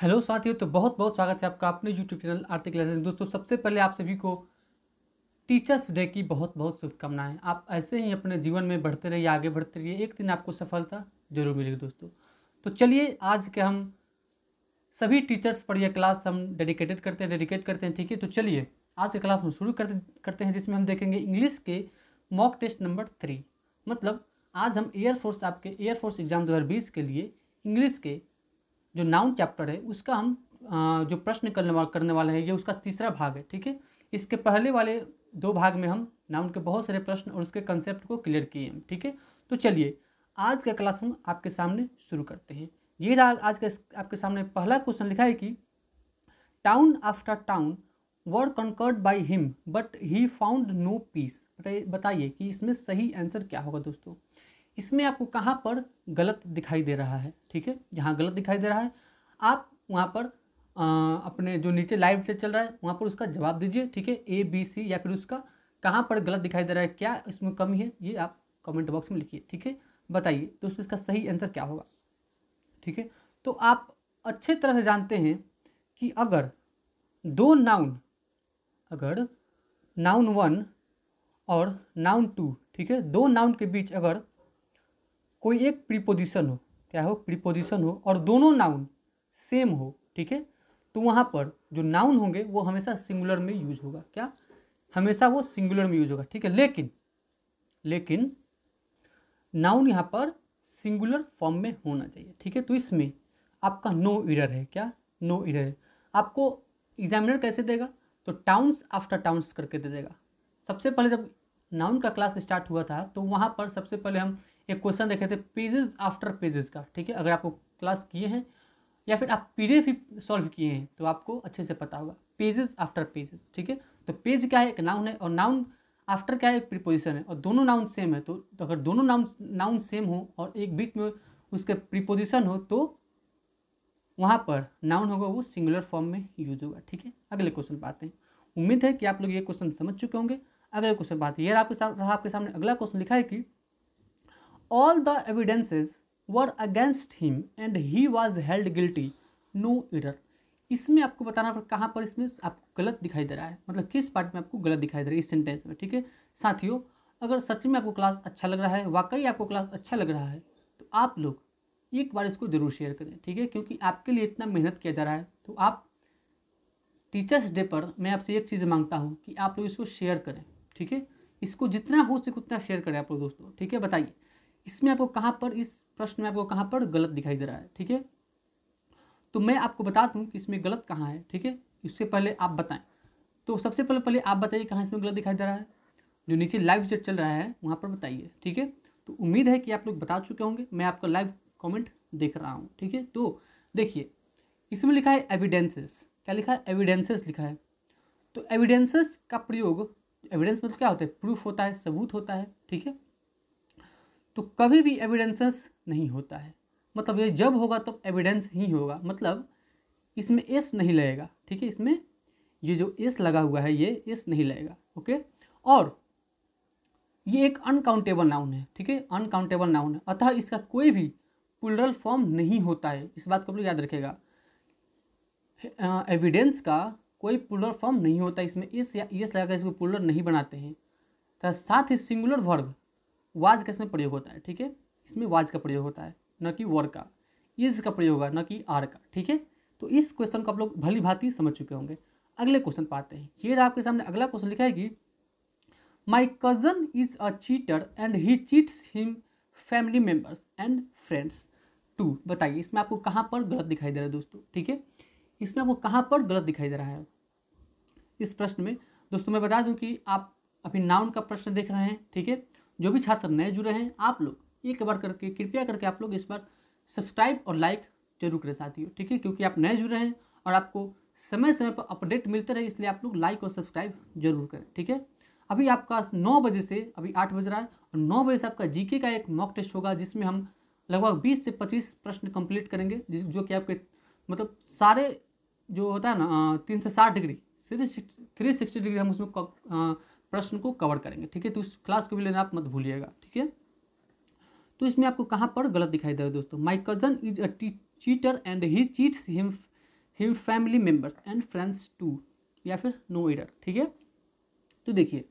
Hello साथियों तो बहुत बहुत स्वागत है आपका अपने यूट्यूब चैनल आर्थिक क्लासेस दोस्तों सबसे पहले आप सभी को टीचर्स डे की बहुत बहुत शुभकामनाएं आप ऐसे ही अपने जीवन में बढ़ते रहिए आगे बढ़ते रहिए एक दिन आपको सफलता जरूर मिलेगी दोस्तों तो चलिए आज के हम सभी टीचर्स पर यह क्लास हम डेडिकेटेड करते हैं डेडिकेट करते हैं ठीक है तो चलिए आज के क्लास हम शुरू करते करते हैं जिसमें हम देखेंगे इंग्लिश के मॉक टेस्ट नंबर थ्री मतलब आज हम एयरफोर्स आपके एयरफोर्स एग्ज़ाम दो के लिए इंग्लिश के जो नाउन चैप्टर है उसका हम जो प्रश्न करने वाला करने वाले हैं ये उसका तीसरा भाग है ठीक है इसके पहले वाले दो भाग में हम नाउन के बहुत सारे प्रश्न और उसके कंसेप्ट को क्लियर किए हैं ठीक है तो चलिए आज का क्लास हम आपके सामने शुरू करते हैं ये आज का आपके सामने पहला क्वेश्चन लिखा है कि town after town were conquered by him but he found no peace बताइए कि इसमें सही आंसर क्या होगा दोस्तों इसमें आपको कहाँ पर गलत दिखाई दे रहा है ठीक है जहाँ गलत दिखाई दे रहा है आप वहाँ पर आ, अपने जो नीचे लाइव चैट चल रहा है वहाँ पर उसका जवाब दीजिए ठीक है ए बी सी या फिर उसका कहाँ पर गलत दिखाई दे रहा है क्या इसमें कमी है ये आप कमेंट बॉक्स में लिखिए ठीक है बताइए दोस्तों इसका सही आंसर क्या होगा ठीक है तो आप अच्छे तरह से जानते हैं कि अगर दो नाउन अगर नाउन वन और नाउन टू ठीक है दो नाउन के बीच अगर कोई एक प्रीपोजिशन हो क्या हो प्रीपोजिशन हो और दोनों नाउन सेम हो ठीक है तो वहाँ पर जो नाउन होंगे वो हमेशा सिंगुलर में यूज होगा क्या हमेशा वो सिंगुलर में यूज होगा ठीक है लेकिन लेकिन नाउन यहाँ पर सिंगुलर फॉर्म में होना चाहिए ठीक है तो इसमें आपका नो इरर है क्या नो इरर आपको एग्जामिनर कैसे देगा तो टाउन्स आफ्टर टाउन्स करके दे देगा सबसे पहले जब नाउन का क्लास स्टार्ट हुआ था तो वहाँ पर सबसे पहले हम एक क्वेश्चन देखे थे पेजेस आफ्टर पेजेस का ठीक है अगर आपको क्लास किए हैं या फिर आप पी डी सॉल्व किए हैं तो आपको अच्छे से पता होगा पेजेस आफ्टर पेजेस ठीक है तो पेज क्या है एक नाउन है और नाउन आफ्टर क्या है एक प्रीपोजिशन है और दोनों नाउन सेम है तो अगर दोनों नाउन नाउन सेम हो और एक बीच में उसके प्रीपोजिशन हो तो वहाँ पर नाउन होगा वो सिंगुलर फॉर्म में यूज होगा ठीक है अगले क्वेश्चन पाते हैं उम्मीद है कि आप लोग ये क्वेश्चन समझ चुके होंगे अगले क्वेश्चन पाते हैं यार आपके साथ रहा आपके सामने अगला क्वेश्चन लिखा है कि all the evidences were against him and he was held guilty no error इसमें आपको बताना पर कहाँ पर इसमें आपको गलत दिखाई दे रहा है मतलब किस पार्ट में आपको गलत दिखाई दे रहा है इस सेंटेंस में ठीक है साथियों अगर सच में आपको क्लास अच्छा लग रहा है वाकई आपको क्लास अच्छा लग रहा है तो आप लोग एक बार इसको ज़रूर शेयर करें ठीक है क्योंकि आपके लिए इतना मेहनत किया जा रहा है तो आप टीचर्स डे पर मैं आपसे एक चीज़ मांगता हूँ कि आप लोग इसको शेयर करें ठीक है इसको जितना हो सके उतना शेयर करें आप लोग दोस्तों ठीक है बताइए इसमें आपको कहाँ पर इस प्रश्न में आपको कहाँ पर गलत दिखाई दे रहा है ठीक है तो मैं आपको बता दूँ कि इसमें गलत कहाँ है ठीक है इससे पहले आप बताएं तो सबसे पहले पहले आप बताइए कहाँ इसमें गलत दिखाई दे रहा है जो नीचे लाइव चैट चल रहा है वहाँ पर बताइए ठीक है तो उम्मीद है कि आप लोग बता चुके होंगे मैं आपका लाइव कॉमेंट देख रहा हूँ ठीक है तो देखिए इसमें लिखा है एविडेंसेस क्या लिखा है एविडेंसेस लिखा है तो एविडेंसेस का प्रयोग एविडेंस मतलब क्या होता है प्रूफ होता है सबूत होता है ठीक है तो कभी भी एविडेंसेस नहीं होता है मतलब ये जब होगा तब तो एविडेंस ही होगा मतलब इसमें एस नहीं लगेगा ठीक है इसमें ये जो एस लगा हुआ है ये एस नहीं लगेगा ओके और ये एक अनकाउंटेबल नाउन है ठीक है अनकाउंटेबल नाउन है अतः इसका कोई भी पुलरल फॉर्म नहीं होता है इस बात को आप लोग याद रखेगा एविडेंस का कोई पुलर फॉर्म नहीं होता इसमें एस या एस लगाकर इसको पुलर नहीं बनाते हैं तथा साथ ही सिंगुलर वर्ग वाज का इसमें प्रयोग होता है ठीक है इसमें वाज का प्रयोग होता है न कि वर का इज का प्रयोग होगा न कि आर का ठीक है तो इस क्वेश्चन को आप लोग भली भांति समझ चुके होंगे अगले क्वेश्चन पाते हैं ये आपके सामने अगला क्वेश्चन लिखा है कि my cousin is a cheater and he cheats him family members and friends too बताइए इसमें आपको कहाँ पर गलत दिखाई दे रहा है दोस्तों ठीक है इसमें आपको कहाँ पर गलत दिखाई दे रहा है इस प्रश्न में दोस्तों मैं बता दूं कि आप अभी नाउन का प्रश्न देख रहे हैं ठीक है जो भी छात्र नए जुड़े हैं आप लोग एक बार करके कृपया करके आप लोग इस बार सब्सक्राइब और लाइक जरूर करें साथियों ठीक है क्योंकि आप नए जुड़े हैं और आपको समय समय पर अपडेट मिलते रहे इसलिए आप लोग लाइक और सब्सक्राइब जरूर करें ठीक है अभी आपका नौ बजे से अभी आठ बज रहा है और नौ बजे से आपका जीके का एक मॉक टेस्ट होगा जिसमें हम लगभग बीस से पच्चीस प्रश्न कंप्लीट करेंगे जिस जो कि आपके मतलब सारे जो होता है ना तीन से साठ डिग्री थ्री सिक्सटी डिग्री हम उसमें प्रश्न को कवर करेंगे ठीक है तो इस क्लास को भी लेना आप मत भूलिएगा ठीक है तो इसमें आपको कहाँ पर गलत दिखाई दे रहा है दोस्तों my cousin is a cheater and he cheats him him family members and friends too या फिर नो एडर ठीक है तो देखिए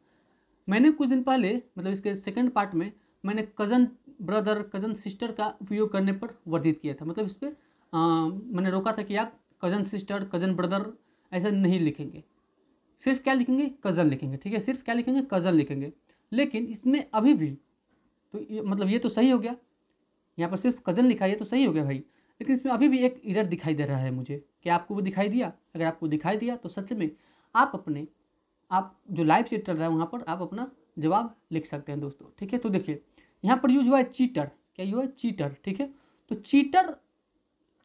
मैंने कुछ दिन पहले मतलब इसके सेकेंड पार्ट में मैंने कज़न ब्रदर कज़न सिस्टर का उपयोग करने पर वर्जित किया था मतलब इस पर मैंने रोका था कि आप कज़न सिस्टर कज़न ब्रदर ऐसा नहीं लिखेंगे सिर्फ क्या लिखेंगे कज़न लिखेंगे ठीक है सिर्फ क्या लिखेंगे कज़न लिखेंगे लेकिन इसमें अभी भी तो ये, मतलब ये तो सही हो गया यहाँ पर सिर्फ कज़न लिखा ये तो सही हो गया भाई लेकिन इसमें अभी भी एक इरर दिखाई दे रहा है मुझे क्या आपको वो दिखाई दिया अगर आपको दिखाई दिया तो सच में आप अपने आप जो लाइव चेट चल रहा है वहाँ पर आप अपना जवाब लिख सकते हैं दोस्तों ठीक है तो देखिए यहाँ पर यूज हुआ है चीटर क्या यूज है चीटर ठीक है तो चीटर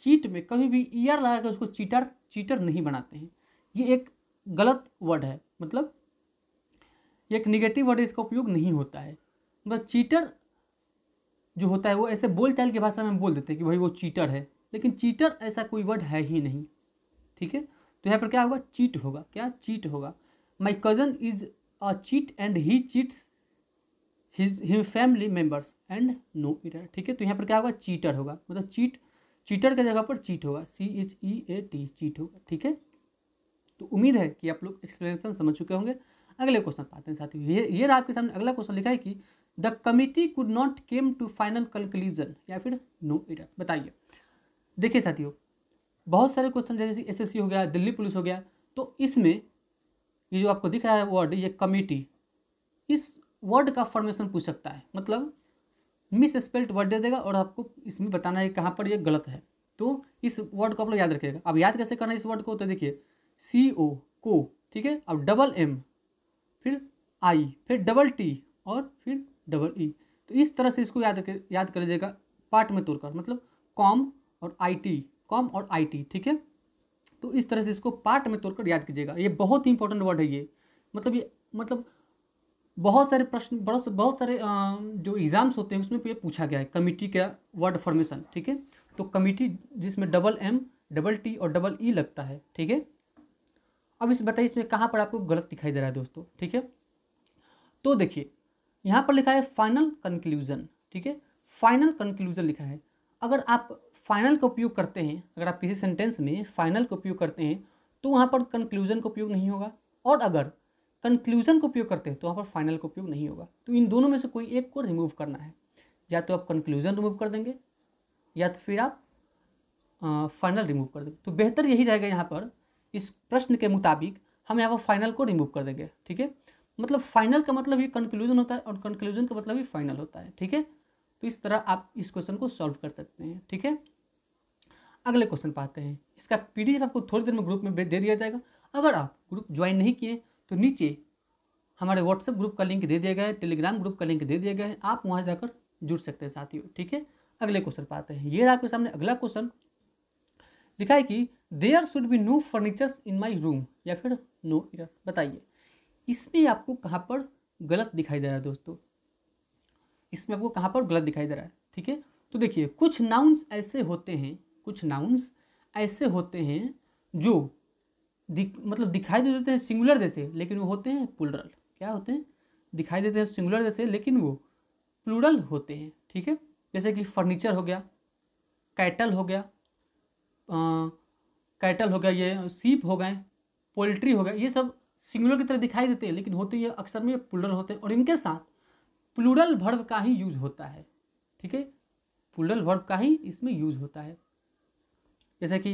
चीट में कभी भी ईयर ER लगा कर उसको चीटर चीटर नहीं बनाते हैं ये एक गलत वर्ड है मतलब एक निगेटिव वर्ड इसका उपयोग नहीं होता है मतलब चीटर जो होता है वो ऐसे बोल चाल की भाषा में हम बोल देते हैं कि भाई वो चीटर है लेकिन चीटर ऐसा कोई वर्ड है ही नहीं ठीक है तो यहाँ पर क्या होगा चीट होगा क्या चीट होगा my cousin is a cheat and he cheats his him family members and no error ठीक है तो यहाँ पर क्या होगा चीटर होगा मतलब चीट चीटर के जगह पर चीट होगा C H E A T cheat होगा ठीक है तो उम्मीद है कि आप लोग एक्सप्लेनेशन समझ चुके होंगे अगले क्वेश्चन पाते हैं साथियों ये ये रहा आपके सामने अगला क्वेश्चन लिखा है कि the committee could not came to final conclusion या फिर नो इट बताइए देखिए साथियों बहुत सारे क्वेश्चन जैसे एस एस हो गया दिल्ली पुलिस हो गया तो इसमें ये जो आपको दिख रहा है वर्ड ये कमेटी इस वर्ड का फॉर्मेशन पूछ सकता है मतलब मिस स्पेल्ट वर्ड दे देगा और आपको इसमें बताना है कहाँ पर ये गलत है तो इस वर्ड को आप लोग याद रखिएगा अब याद कैसे करना है इस वर्ड को तो देखिए सी ओ को ठीक है अब डबल एम फिर आई फिर डबल टी और फिर डबल ई e। तो इस तरह से इसको याद कर याद कर लीजिएगा पार्ट में तोड़कर मतलब कॉम और आई टी कॉम और आई टी ठीक है तो इस तरह से इसको पार्ट में तोड़कर याद कीजिएगा ये बहुत ही इंपॉर्टेंट वर्ड है ये मतलब ये मतलब बहुत सारे प्रश्न बहुत बहुत सारे जो एग्ज़ाम्स होते हैं उसमें ये पूछा गया है कमिटी का वर्ड फॉर्मेशन ठीक है तो कमिटी जिसमें डबल एम डबल टी और डबल ई e लगता है ठीक है अब इस बताइए इसमें कहाँ पर आपको गलत दिखाई दे रहा है दोस्तों ठीक है तो देखिए यहाँ पर लिखा है फाइनल कंक्लूजन ठीक है फाइनल कंक्लूजन लिखा है अगर आप फाइनल का उपयोग करते हैं अगर आप किसी सेंटेंस में फाइनल का उपयोग करते हैं तो वहाँ पर कंक्लूजन का उपयोग नहीं होगा और अगर कंक्लूजन का उपयोग करते हैं तो वहाँ पर फाइनल का उपयोग नहीं होगा तो इन दोनों में से कोई एक को रिमूव करना है या तो आप कंक्लूजन रिमूव कर देंगे या तो फिर आप फाइनल रिमूव कर देंगे तो बेहतर यही रहेगा यहाँ पर इस प्रश्न के मुताबिक हम यहाँ पर फाइनल को रिमूव कर देंगे ठीक है मतलब फाइनल का मतलब ये कंक्लूजन होता है और कंक्लूजन का मतलब ये फाइनल होता है ठीक है तो इस तरह आप इस क्वेश्चन को सॉल्व कर सकते हैं ठीक है अगले क्वेश्चन पाते हैं इसका पीडीएफ आपको थोड़ी देर में ग्रुप में दे दिया जाएगा अगर आप ग्रुप ज्वाइन नहीं किए तो नीचे हमारे व्हाट्सएप ग्रुप का लिंक दे दिया गया है टेलीग्राम ग्रुप का लिंक दे दिया गया है आप वहाँ जाकर जुड़ सकते हैं साथियों ठीक है अगले क्वेश्चन पाते हैं ये रहा आपके सामने अगला क्वेश्चन लिखा है कि there should be no furnitures in my room या फिर नो इरर बताइए इसमें आपको कहाँ पर गलत दिखाई दे रहा है दोस्तों इसमें आपको कहाँ पर गलत दिखाई दे रहा है ठीक है तो देखिए कुछ नाउन्स ऐसे होते हैं कुछ नाउन्स ऐसे होते हैं जो दिख, मतलब दिखाई दे देते हैं सिंगुलर जैसे लेकिन वो होते हैं प्लूरल क्या होते हैं दिखाई देते हैं सिंगुलर जैसे लेकिन वो प्लूरल होते हैं ठीक है जैसे कि फर्नीचर हो गया कैटल हो गया कैटल हो गया ये सीप हो गए पोल्ट्री हो गया ये सब सिंगुलर की तरह दिखाई देते हैं लेकिन होते ये अक्सर में प्लूरल होते हैं और इनके साथ प्लूरल भर्व का ही यूज होता है ठीक है प्लूरल भर्व का ही इसमें यूज होता है जैसे कि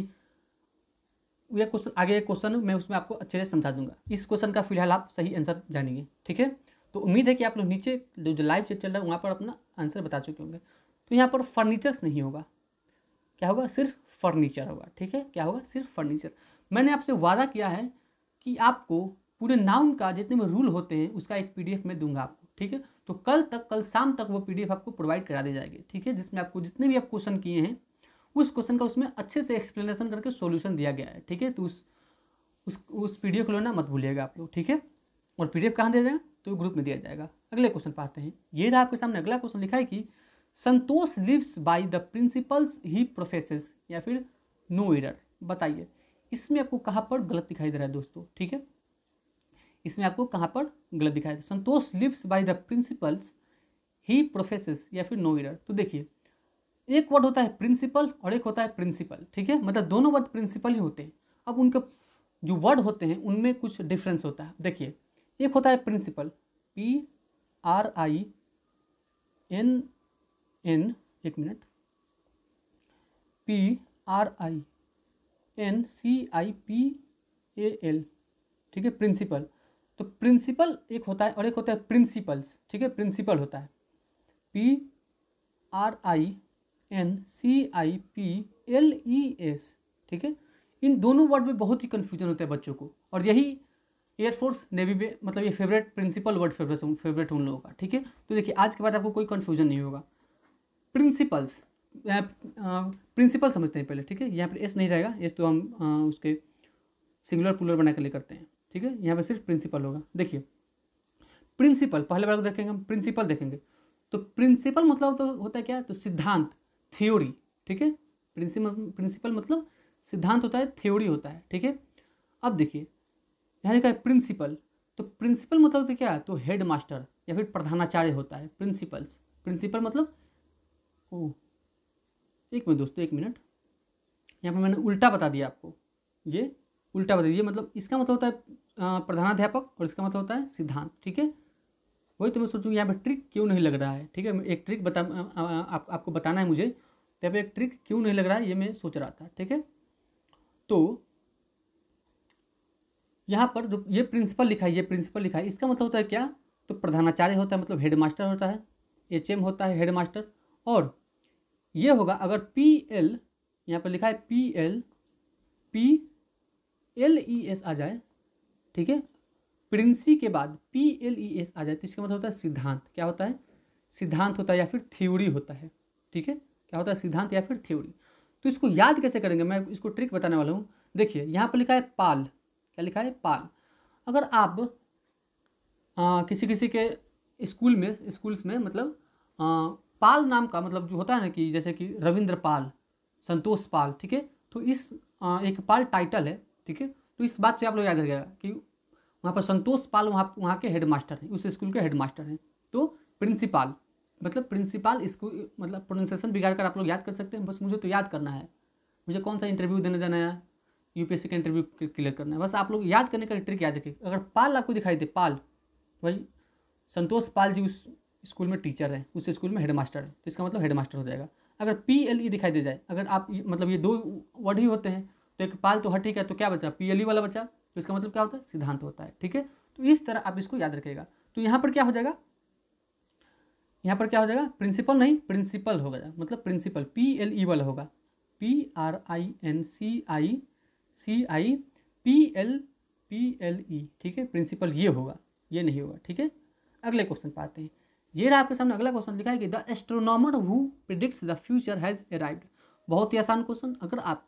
यह क्वेश्चन आगे क्वेश्चन मैं उसमें आपको अच्छे से समझा दूंगा इस क्वेश्चन का फिलहाल आप सही आंसर जानेंगे ठीक है तो उम्मीद है कि आप लोग नीचे जो लाइव चैट चल रहा है वहाँ पर अपना आंसर बता चुके होंगे तो यहाँ पर फर्नीचर्स नहीं होगा क्या होगा सिर्फ फर्नीचर होगा ठीक है क्या होगा सिर्फ फर्नीचर मैंने आपसे वादा किया है कि आपको पूरे नाउन का जितने भी रूल होते हैं उसका एक पीडीएफ में दूंगा आपको ठीक है तो कल तक कल शाम तक वो पीडीएफ आपको प्रोवाइड करा दी जाएगी ठीक है जिसमें आपको जितने भी आप क्वेश्चन किए हैं उस क्वेश्चन का उसमें अच्छे से एक्सप्लेनेशन करके सोल्यूशन दिया गया है ठीक है तो उस उस उस पी को लेना मत भूलिएगा आप लोग ठीक है और पी डी कहाँ दिया जाएगा तो ग्रुप में दिया जाएगा अगले क्वेश्चन पाते हैं ये रहा आपके सामने अगला क्वेश्चन लिखा है कि Santosh lives by the principles he professes या फिर नो एरर बताइए इसमें आपको कहाँ पर गलत दिखाई दे रहा है दोस्तों ठीक है इसमें आपको कहाँ पर गलत दिखाई दे Santosh lives by the principles he professes या फिर नो एरर तो देखिए एक वर्ड होता है प्रिंसिपल और एक होता है प्रिंसिपल ठीक है मतलब दोनों वर्ड प्रिंसिपल ही होते हैं अब उनके जो वर्ड होते हैं उनमें कुछ डिफरेंस होता है देखिए एक होता है principal P R I N N एक minute P R I N C I P A L ठीक है प्रिंसिपल तो प्रिंसिपल एक होता है और एक होता है प्रिंसिपल्स ठीक है प्रिंसिपल होता है P R I N C I P L E S ठीक है इन दोनों वर्ड में बहुत ही कन्फ्यूजन होता है बच्चों को और यही एयरफोर्स नेवी में मतलब ये favourite principle word favourite favourite उन लोगों का ठीक है तो देखिए आज के बाद आपको कोई कन्फ्यूजन नहीं होगा प्रिंसिपल्स प्रिंसिपल समझते हैं पहले ठीक है यहाँ पर एस नहीं रहेगा एस तो हम आ, उसके सिंगुलर पुलर बना के लिए करते हैं ठीक है यहाँ पर सिर्फ प्रिंसिपल होगा देखिए प्रिंसिपल पहले बार देखेंगे हम प्रिंसिपल देखेंगे तो प्रिंसिपल मतलब तो होता है क्या तो सिद्धांत थ्योरी ठीक है प्रिंसिपल प्रिंसिपल मतलब सिद्धांत होता है थ्योरी होता है ठीक है अब देखिए यहाँ लिखा है प्रिंसिपल तो प्रिंसिपल मतलब तो क्या है तो हेड मास्टर या फिर प्रधानाचार्य होता है प्रिंसिपल्स प्रिंसिपल मतलब ओह एक मिनट दोस्तों एक मिनट यहाँ पर मैंने उल्टा बता दिया आपको ये उल्टा बता दिया मतलब इसका मतलब होता है प्रधानाध्यापक और इसका मतलब होता है सिद्धांत ठीक है वही तो मैं सोचूँ यहाँ पर ट्रिक क्यों नहीं लग रहा है ठीक है एक ट्रिक बता आ, आ, आप, आपको बताना है मुझे तो यहाँ एक ट्रिक क्यों नहीं लग रहा है ये मैं सोच रहा था ठीक है तो यहाँ पर जो ये प्रिंसिपल लिखा है ये प्रिंसिपल लिखा है इसका मतलब होता है क्या तो प्रधानाचार्य होता है मतलब हेडमास्टर होता है एच होता है हेडमास्टर और ये होगा अगर पी एल यहाँ पर लिखा है P L P L E S आ जाए ठीक है प्रिंसी के बाद पी एल ई एस आ जाए तो इसका मतलब होता है सिद्धांत क्या होता है सिद्धांत होता है या फिर थ्योरी होता है ठीक है क्या होता है सिद्धांत या फिर थ्योरी तो इसको याद कैसे करेंगे मैं इसको ट्रिक बताने वाला हूँ देखिए यहाँ पर लिखा है पाल क्या लिखा है पाल अगर आप आ, किसी किसी के स्कूल में स्कूल्स में मतलब पाल नाम का मतलब जो होता है ना कि जैसे कि रविंद्र पाल संतोष पाल ठीक है तो इस एक पाल टाइटल है ठीक है तो इस बात से आप लोग याद रखिएगा कि वहाँ पर संतोष पाल वहाँ वहाँ के हेड मास्टर हैं उस स्कूल के हेड मास्टर हैं तो प्रिंसिपाल मतलब प्रिंसिपाल स्कूल मतलब प्रोनाउंसिएशन बिगाड़ कर आप लोग याद कर सकते हैं बस मुझे तो याद करना है मुझे कौन सा इंटरव्यू देने जाना है सी का इंटरव्यू क्लियर करना है बस आप लोग याद करने का ट्रिक याद रखिए अगर पाल आपको दिखाई दे पाल भाई संतोष पाल जी उस स्कूल में टीचर है उस स्कूल में हेड मास्टर है तो इसका मतलब हेड मास्टर हो जाएगा अगर पी एल ई दिखाई दे जाए अगर आप मतलब ये दो वर्ड ही होते हैं तो एक पाल तो हट ही है तो क्या बचा पी एल ई वाला बचा तो इसका मतलब क्या होता है सिद्धांत होता है ठीक है तो इस तरह आप इसको याद रखिएगा तो यहाँ पर क्या हो जाएगा यहाँ पर क्या हो जाएगा प्रिंसिपल नहीं प्रिंसिपल होगा मतलब प्रिंसिपल पी एल ई वाला होगा P R I N C I C I P L P L E ठीक है प्रिंसिपल ये होगा ये नहीं होगा ठीक है अगले क्वेश्चन पाते हैं ये रहा आपके सामने अगला क्वेश्चन लिखा है कि the astronomer who predicts the future has arrived बहुत ही आसान क्वेश्चन अगर आप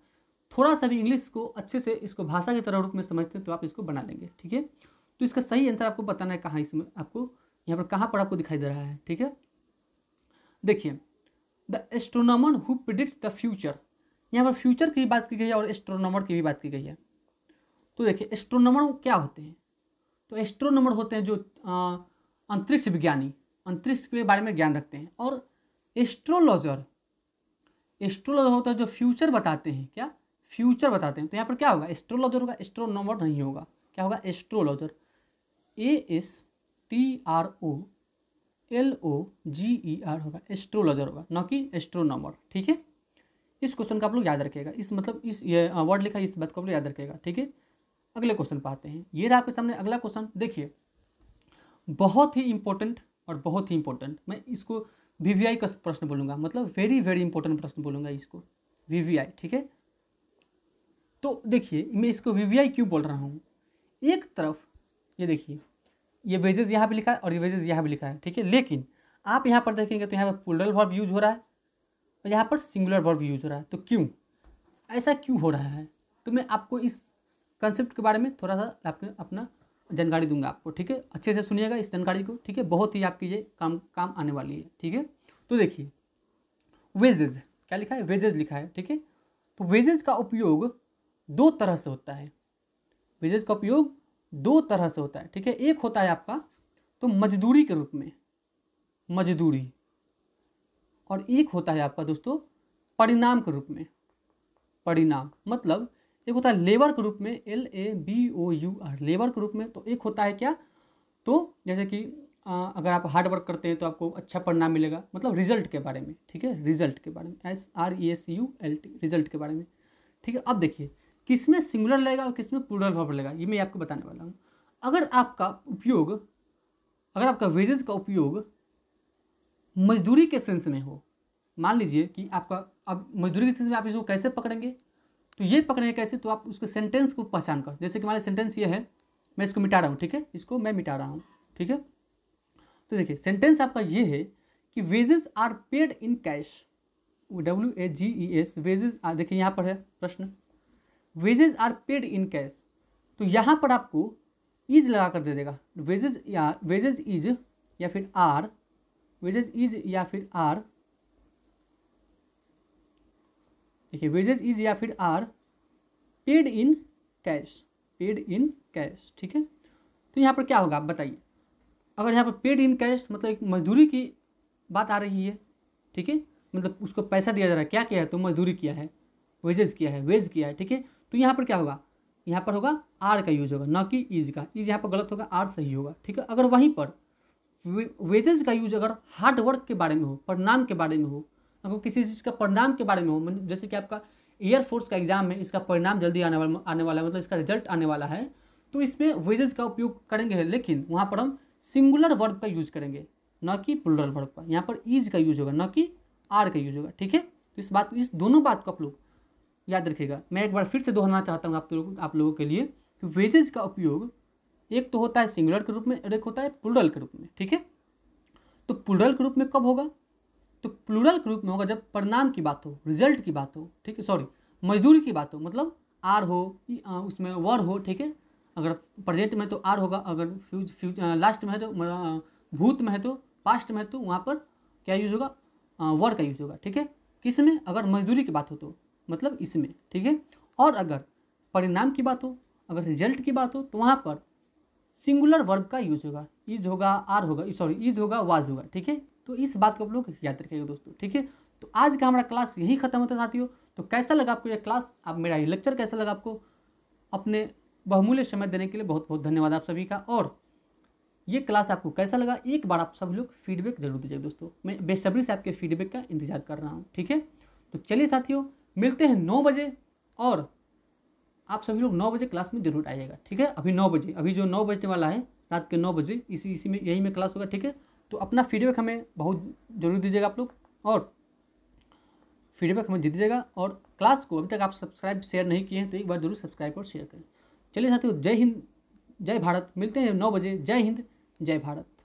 थोड़ा सा भी इंग्लिश को अच्छे से इसको भाषा की तरह रूप में समझते हैं तो आप इसको बना लेंगे ठीक है तो इसका सही आंसर आपको बताना है कहाँ इसमें आपको यहाँ पर कहाँ पर आपको दिखाई दे रहा है ठीक है देखिए the astronomer who predicts the future यहाँ पर फ्यूचर की बात की गई है और एस्ट्रोनॉमर की भी बात की गई है तो देखिए एस्ट्रोनॉमर क्या होते हैं तो एस्ट्रोनॉमर होते हैं जो अंतरिक्ष विज्ञानी अंतरिक्ष के बारे में ज्ञान रखते हैं और एस्ट्रोलॉजर एस्ट्रोलॉजर होता है जो फ्यूचर बताते हैं क्या फ्यूचर बताते हैं तो यहाँ पर क्या होगा एस्ट्रोलॉजर होगा एस्ट्रोनॉमर नहीं होगा क्या होगा astrologer A S T R O L O G E R होगा एस्ट्रोलॉजर होगा ना कि एस्ट्रोनॉमर ठीक है इस क्वेश्चन का आप लोग याद रखेगा इस मतलब इस ये वर्ड लिखा इस बात को आप लोग याद रखेगा ठीक है अगले क्वेश्चन पाते हैं ये रहा आपके सामने अगला क्वेश्चन देखिए बहुत ही इंपॉर्टेंट और बहुत ही इंपॉर्टेंट मैं इसको वी वी आई का प्रश्न बोलूँगा मतलब वेरी वेरी इंपॉर्टेंट प्रश्न बोलूँगा इसको वी वी आई ठीक है तो देखिए मैं इसको वी वी आई क्यों बोल रहा हूँ एक तरफ ये देखिए ये वेजेज यहाँ पर लिखा है और ये वेजेज यहाँ पर लिखा है ठीक है लेकिन आप यहाँ पर देखेंगे तो यहाँ पर पुलरल वर्ब यूज हो रहा है और यहाँ पर सिंगुलर वर्ब यूज हो रहा है तो क्यों ऐसा क्यों हो रहा है तो मैं आपको इस कंसेप्ट के बारे में थोड़ा सा अपना जानकारी दूंगा आपको ठीक है अच्छे से सुनिएगा इस जानकारी को ठीक है बहुत ही आपकी ये काम काम आने वाली है ठीक है तो देखिए वेजेज क्या लिखा है वेजेज लिखा है ठीक है तो वेजेज का उपयोग दो तरह से होता है वेजेज का उपयोग दो तरह से होता है ठीक है एक होता है आपका तो मजदूरी के रूप में मजदूरी और एक होता है आपका दोस्तों परिणाम के रूप में परिणाम मतलब एक होता है लेबर के रूप में L A B O U R labour के रूप में तो एक होता है क्या तो जैसे कि आ, अगर आप हार्ड वर्क करते हैं तो आपको अच्छा परिणाम मिलेगा मतलब रिजल्ट के बारे में ठीक है रिजल्ट के बारे में S R E S U L T result के बारे में ठीक है अब देखिए किस में सिंगुलर लगेगा और किस में प्लूरल वर्ब लगेगा ये मैं आपको बताने वाला हूँ अगर आपका उपयोग अगर आपका वेजेस का उपयोग मजदूरी के सेंस में हो मान लीजिए कि आपका अब मजदूरी के सेंस में आप इसको कैसे पकड़ेंगे तो ये पकड़ेंगे कैसे तो आप उसके सेंटेंस को पहचान कर जैसे कि हमारे सेंटेंस ये है मैं इसको मिटा रहा हूँ ठीक है इसको मैं मिटा रहा हूँ ठीक है तो देखिए सेंटेंस आपका ये है कि wages are paid in cash W A G E S wages are देखिए यहाँ पर है प्रश्न wages are paid in cash तो यहाँ पर आपको इज लगा कर दे देगा वेजेज या वेजेज इज या फिर आर वेजेज इज या फिर आर देखिए वेजेज इज या फिर are paid in cash paid in cash ठीक है तो यहाँ पर क्या होगा आप बताइए अगर यहाँ पर पेड इन कैश मतलब एक मजदूरी की बात आ रही है ठीक है मतलब उसको पैसा दिया जा रहा है क्या किया है तो मजदूरी किया है वेजेज किया है वेज किया है ठीक है तो यहाँ पर क्या होगा यहाँ पर होगा आर का यूज होगा ना कि इज का इज यहाँ पर गलत होगा आर सही होगा ठीक है अगर वहीं पर वेजेज का यूज अगर हार्ड वर्क के बारे में हो पर नाम के बारे में हो अगर किसी चीज़ का परिणाम के बारे में हो जैसे कि आपका एयरफोर्स का एग्जाम है इसका परिणाम जल्दी आने वाला आने वाला है मतलब इसका रिजल्ट आने वाला है तो इसमें वेजेस का उपयोग करेंगे लेकिन वहाँ पर हम सिंगुलर वर्ब का यूज़ करेंगे न कि प्लुरल वर्ब का यहाँ पर ईज का यूज होगा न कि आर का यूज होगा ठीक है तो इस बात इस दोनों बात को आप लोग याद रखिएगा मैं एक बार फिर से दोहराना चाहता हूँ आप लोगों आप लोगों के लिए कि वेजेज का उपयोग एक तो होता है सिंगुलर के रूप में और एक होता है प्लुरल के रूप में ठीक है तो प्लुरल के रूप में कब होगा तो प्लूरल के रूप में होगा जब परिणाम की बात हो रिजल्ट की बात हो ठीक है सॉरी मजदूरी की बात हो मतलब आर हो उसमें वर हो ठीक है अगर प्रेजेंट में तो आर होगा अगर फ्यूज फ्यूज लास्ट में है तो भूत में है तो पास्ट में है तो वहाँ पर क्या यूज़ होगा वर का यूज़ होगा ठीक है किस में अगर मजदूरी की बात हो तो मतलब इसमें ठीक है और अगर परिणाम की बात हो अगर रिजल्ट की बात हो तो वहाँ पर सिंगुलर वर्ब का यूज होगा इज होगा आर होगा सॉरी इज होगा वाज होगा ठीक है तो इस बात को आप लोग याद रखिएगा दोस्तों ठीक है तो आज का हमारा क्लास यही खत्म होता है साथियों तो कैसा लगा आपको ये क्लास आप मेरा ये लेक्चर कैसा लगा आपको अपने बहुमूल्य समय देने के लिए बहुत बहुत धन्यवाद आप सभी का और ये क्लास आपको कैसा लगा एक बार आप सभी लोग फीडबैक जरूर दीजिएगा दोस्तों मैं बेसब्री से आपके फीडबैक का इंतजार कर रहा हूँ ठीक है तो चलिए साथियों मिलते हैं नौ बजे और आप सभी लोग नौ बजे क्लास में जरूर आइएगा ठीक है अभी नौ बजे अभी जो नौ बजने वाला है रात के नौ बजे इसी इसी में यही में क्लास होगा ठीक है तो अपना फीडबैक हमें बहुत जरूर दीजिएगा आप लोग और फीडबैक हमें दे दीजिएगा और क्लास को अभी तक आप सब्सक्राइब शेयर नहीं किए हैं तो एक बार जरूर सब्सक्राइब और शेयर करें चलिए साथियों जय हिंद जय भारत मिलते हैं नौ बजे जय हिंद जय भारत